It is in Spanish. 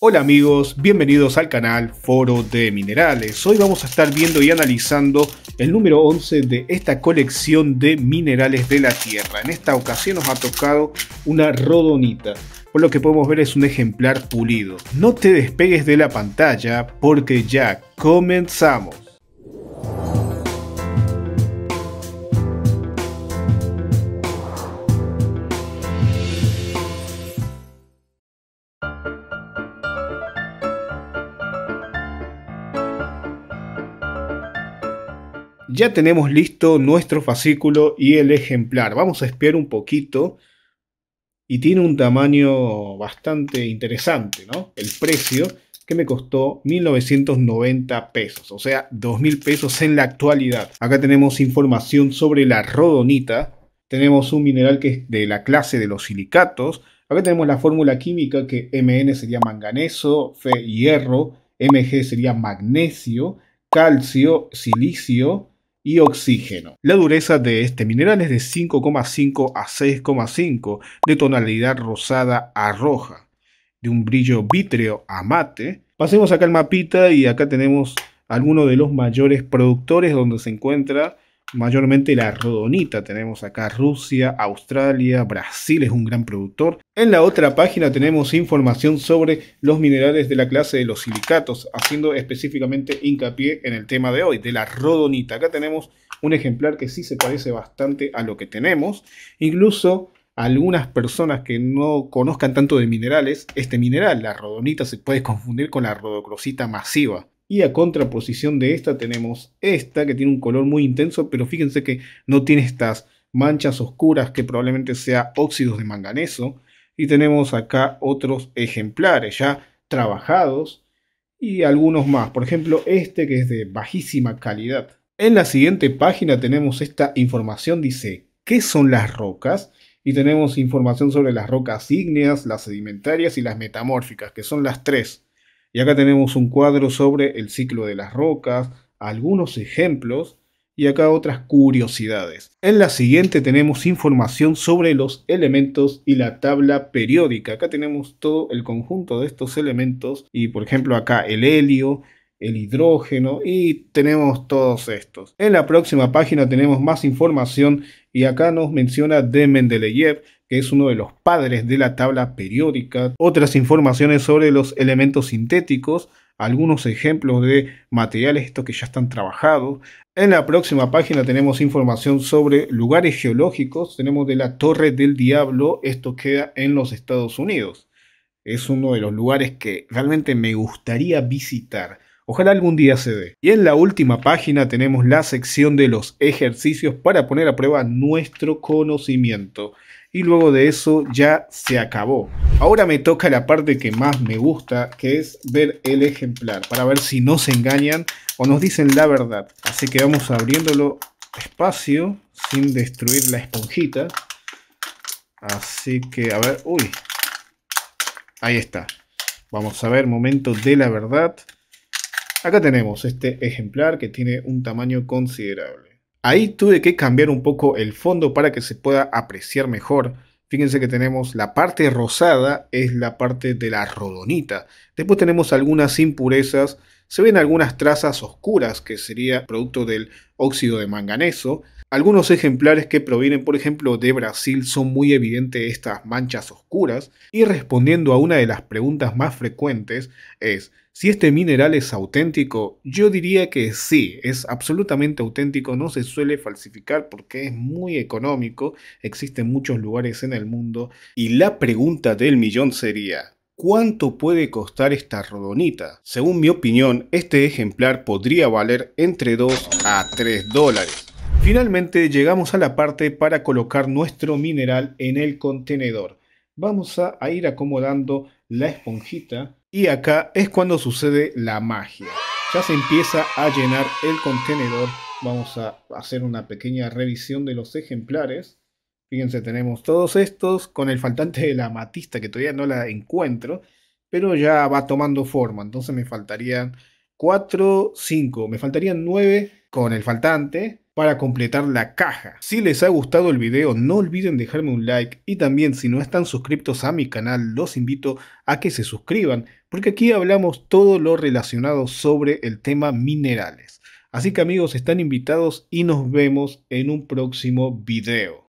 Hola amigos, bienvenidos al canal Foro de Minerales. Hoy vamos a estar viendo y analizando el número 11 de esta colección de minerales de la Tierra. En esta ocasión nos ha tocado una rodonita. Por lo que podemos ver es un ejemplar pulido. No te despegues de la pantalla porque ya comenzamos. ya tenemos listo nuestro fascículo y el ejemplar. Vamos a espiar un poquito. Y tiene un tamaño bastante interesante, ¿no? El precio que me costó 1990 pesos, o sea, 2000 pesos en la actualidad. Acá tenemos información sobre la rodonita, tenemos un mineral que es de la clase de los silicatos, acá tenemos la fórmula química que MN sería manganeso, Fe hierro, MG sería magnesio, calcio, silicio, y oxígeno. La dureza de este mineral es de 5,5 a 6,5, de tonalidad rosada a roja, de un brillo vítreo a mate. Pasemos acá al mapita y acá tenemos algunos de los mayores productores donde se encuentra mayormente la rodonita. Tenemos acá Rusia, Australia, Brasil es un gran productor. En la otra página tenemos información sobre los minerales de la clase de los silicatos, haciendo específicamente hincapié en el tema de hoy, de la rodonita. Acá tenemos un ejemplar que sí se parece bastante a lo que tenemos. Incluso algunas personas que no conozcan tanto de minerales, este mineral, la rodonita, se puede confundir con la rodocrosita masiva. Y a contraposición de esta tenemos esta que tiene un color muy intenso, pero fíjense que no tiene estas manchas oscuras que probablemente sea óxidos de manganeso. Y tenemos acá otros ejemplares ya trabajados y algunos más. Por ejemplo, este que es de bajísima calidad. En la siguiente página tenemos esta información, dice, ¿qué son las rocas? Y tenemos información sobre las rocas ígneas, las sedimentarias y las metamórficas, que son las tres. Y acá tenemos un cuadro sobre el ciclo de las rocas, algunos ejemplos y acá otras curiosidades. En la siguiente tenemos información sobre los elementos y la tabla periódica. Acá tenemos todo el conjunto de estos elementos y por ejemplo acá el helio, el hidrógeno y tenemos todos estos. En la próxima página tenemos más información y acá nos menciona de Mendeleev que es uno de los padres de la tabla periódica, otras informaciones sobre los elementos sintéticos, algunos ejemplos de materiales estos que ya están trabajados. En la próxima página tenemos información sobre lugares geológicos, tenemos de la Torre del Diablo, esto queda en los Estados Unidos. Es uno de los lugares que realmente me gustaría visitar. Ojalá algún día se dé. Y en la última página tenemos la sección de los ejercicios para poner a prueba nuestro conocimiento y luego de eso ya se acabó. Ahora me toca la parte que más me gusta, que es ver el ejemplar, para ver si nos engañan o nos dicen la verdad. Así que vamos abriéndolo despacio, sin destruir la esponjita. Así que, a ver, uy, ahí está. Vamos a ver, momento de la verdad. Acá tenemos este ejemplar que tiene un tamaño considerable. Ahí tuve que cambiar un poco el fondo para que se pueda apreciar mejor. Fíjense que tenemos la parte rosada, es la parte de la rodonita. Después tenemos algunas impurezas, se ven algunas trazas oscuras que sería producto del óxido de manganeso. Algunos ejemplares que provienen, por ejemplo, de Brasil son muy evidentes estas manchas oscuras y respondiendo a una de las preguntas más frecuentes es, si este mineral es auténtico, yo diría que sí, es absolutamente auténtico, no se suele falsificar porque es muy económico, existen muchos lugares en el mundo. Y la pregunta del millón sería, ¿cuánto puede costar esta rodonita? Según mi opinión, este ejemplar podría valer entre 2 a 3 dólares. Finalmente llegamos a la parte para colocar nuestro mineral en el contenedor. Vamos a, ir acomodando la esponjita y acá es cuando sucede la magia. Ya se empieza a llenar el contenedor. Vamos a hacer una pequeña revisión de los ejemplares. Fíjense, tenemos todos estos con el faltante de la matista que todavía no la encuentro, pero ya va tomando forma. Entonces me faltarían 4, 5, me faltarían 9 con el faltante para completar la caja. Si les ha gustado el video no olviden dejarme un like y también si no están suscriptos a mi canal los invito a que se suscriban porque aquí hablamos todo lo relacionado sobre el tema minerales. Así que amigos están invitados y nos vemos en un próximo video.